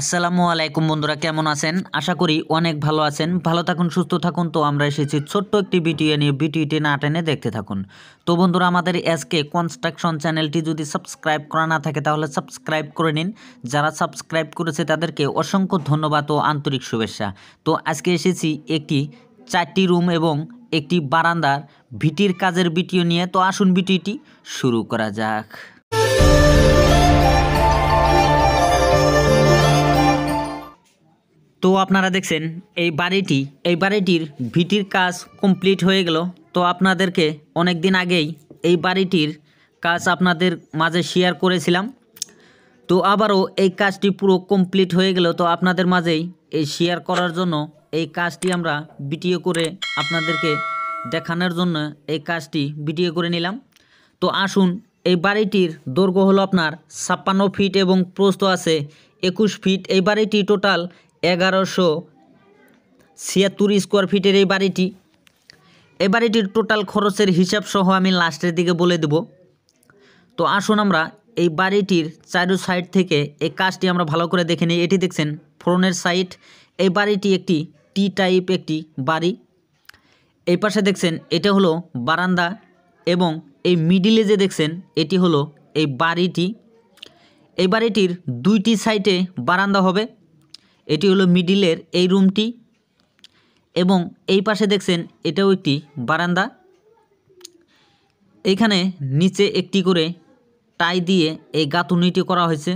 আসসালামু আলাইকুম বন্ধুরা কেমন আছেন আশা করি অনেক ভালো আছেন ভালো থাকুন সুস্থ থাকুন তো আমরা এসেছি ছোট্ট একটি ভিডিও নিয়ে ভিডিওটি না টেনে দেখতে থাকুন তো বন্ধুরা আমাদের এসকে কনস্ট্রাকশন চ্যানেলটি যদি সাবস্ক্রাইব করা না থাকে তাহলে সাবস্ক্রাইব করে নিন যারা সাবস্ক্রাইব করেছে তাদেরকে অসংখ্য ধন্যবাদ ও আন্তরিক শুভেচ্ছা তো আজকে এসেছি একটি চারটি রুম এবং একটি বারান্দার ভিটির কাজের ভিডিও নিয়ে তো আসুন ভিডিওটি শুরু করা যাক তো আপনারা দেখছেন এই বাড়িটি এই বাড়িটির ভিটির কাজ কমপ্লিট হয়ে গেল তো আপনাদেরকে অনেক দিন আগেই এই বাড়িটির কাজ আপনাদের মাঝে শেয়ার করেছিলাম তো আবারও এই কাজটি পুরো কমপ্লিট হয়ে গেল তো আপনাদের মাঝেই এই শেয়ার করার জন্য এই কাজটি আমরা ভিডিও করে আপনাদেরকে দেখানোর জন্য এই কাজটি ভিডিও করে নিলাম তো আসুন এই বাড়িটির দৈর্ঘ্য হলো আপনার ছাপ্পান্ন ফিট এবং প্রস্ত আছে একুশ ফিট এই বাড়িটি টোটাল এগারোশো ছিয়াত্তর স্কোয়ার ফিটের এই বাড়িটি এই বাড়িটির টোটাল খরচের হিসাব সহ আমি লাস্টের দিকে বলে দেব তো আসুন আমরা এই বাড়িটির চারু সাইড থেকে এই কাজটি আমরা ভালো করে দেখে নিই এটি দেখছেন ফ্রনের সাইড এই বাড়িটি একটি টি টাইপ একটি বাড়ি এই পাশে দেখছেন এটা হলো বারান্দা এবং এই মিডিলে যে দেখছেন এটি হলো এই বাড়িটি এই বাড়িটির দুইটি সাইটে বারান্দা হবে এটি হলো মিডিলের এই রুমটি এবং এই পাশে দেখছেন এটাও একটি বারান্দা এইখানে নিচে একটি করে টাই দিয়ে এই গাঁথুনিটি করা হয়েছে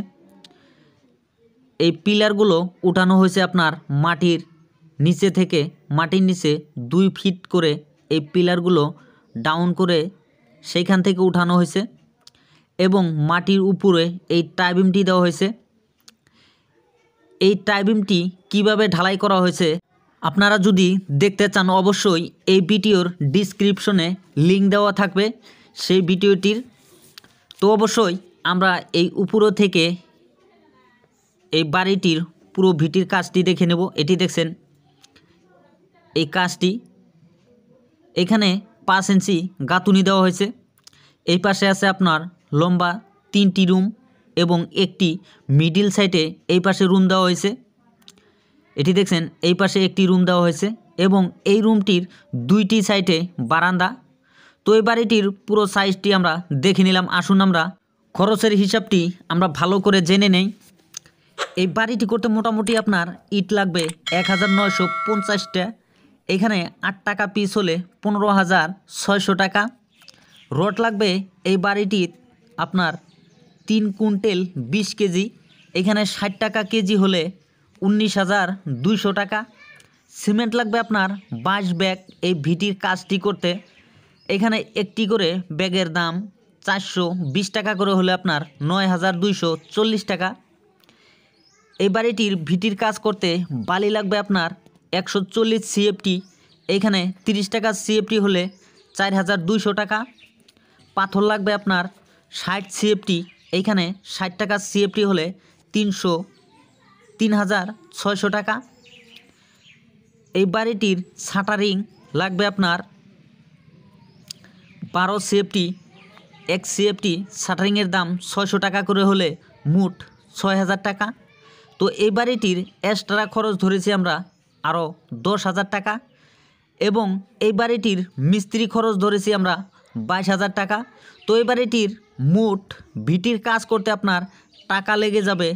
এই পিলারগুলো উঠানো হয়েছে আপনার মাটির নিচে থেকে মাটির নিচে দুই ফিট করে এই পিলারগুলো ডাউন করে সেইখান থেকে উঠানো হয়েছে এবং মাটির উপরে এই টাইবিমটি দেওয়া হয়েছে এই টাইবিমটি কিভাবে ঢালাই করা হয়েছে আপনারা যদি দেখতে চান অবশ্যই এই ভিডিওর ডিসক্রিপশনে লিঙ্ক দেওয়া থাকবে সেই ভিডিওটির তো অবশ্যই আমরা এই উপরো থেকে এই বাড়িটির পুরো ভিটির কাজটি দেখে নেব এটি দেখছেন এই কাজটি এখানে পাঁচ ইঞ্চি গাঁথুনি দেওয়া হয়েছে এই পাশে আছে আপনার লম্বা তিনটি রুম এবং একটি মিডিল সাইটে এই পাশে রুম দেওয়া হয়েছে এটি দেখছেন এই পাশে একটি রুম দেওয়া হয়েছে এবং এই রুমটির দুইটি সাইটে বারান্দা তো এই বাড়িটির পুরো সাইজটি আমরা দেখে নিলাম আসুন আমরা খরচের হিসাবটি আমরা ভালো করে জেনে নেই এই বাড়িটি করতে মোটামুটি আপনার ইট লাগবে এক হাজার নয়শো পঞ্চাশটা এখানে আট টাকা পিস হলে পনেরো হাজার ছয়শো টাকা রড লাগবে এই বাড়িটির আপনার তিন কুইন্টেল বিশ কেজি এখানে ষাট টাকা কেজি হলে উনিশ হাজার দুইশো টাকা সিমেন্ট লাগবে আপনার বাঁশ ব্যাগ এই ভিটির কাজটি করতে এখানে একটি করে ব্যাগের দাম চারশো বিশ টাকা করে হলে আপনার নয় হাজার দুইশো চল্লিশ টাকা এই বাড়িটির ভিটির কাজ করতে বালি লাগবে আপনার একশো চল্লিশ সিএফটি এখানে তিরিশ টাকা সিএফটি হলে চার হাজার দুইশো টাকা পাথর লাগবে আপনার ষাট সিএফটি এইখানে ষাট টাকা সিএফটি হলে তিনশো তিন হাজার ছয়শো টাকা এই বাড়িটির সাটারিং লাগবে আপনার বারো সিএফটি এক সিএফটি সাটারিংয়ের দাম ছয়শো টাকা করে হলে মোট ছয় হাজার টাকা তো এই বাড়িটির এক্সট্রা খরচ ধরেছি আমরা আরও দশ হাজার টাকা এবং এই বাড়িটির মিস্ত্রি খরচ ধরেছি আমরা বাইশ হাজার টাকা তো এবার এটির মোট ভিটির কাজ করতে আপনার টাকা লেগে যাবে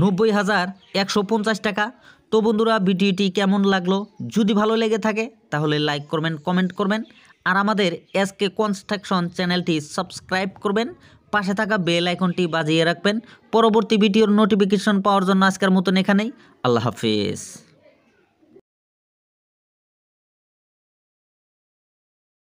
নব্বই হাজার একশো পঞ্চাশ টাকা তো বন্ধুরা ভিডিওটি কেমন লাগলো যদি ভালো লেগে থাকে তাহলে লাইক করবেন কমেন্ট করবেন আর আমাদের এস কে কনস্ট্রাকশন চ্যানেলটি সাবস্ক্রাইব করবেন পাশে থাকা বেল আইকনটি বাজিয়ে রাখবেন পরবর্তী ভিডিওর নোটিফিকেশন পাওয়ার জন্য আজকের মতন এখানেই আল্লাহ হাফিজ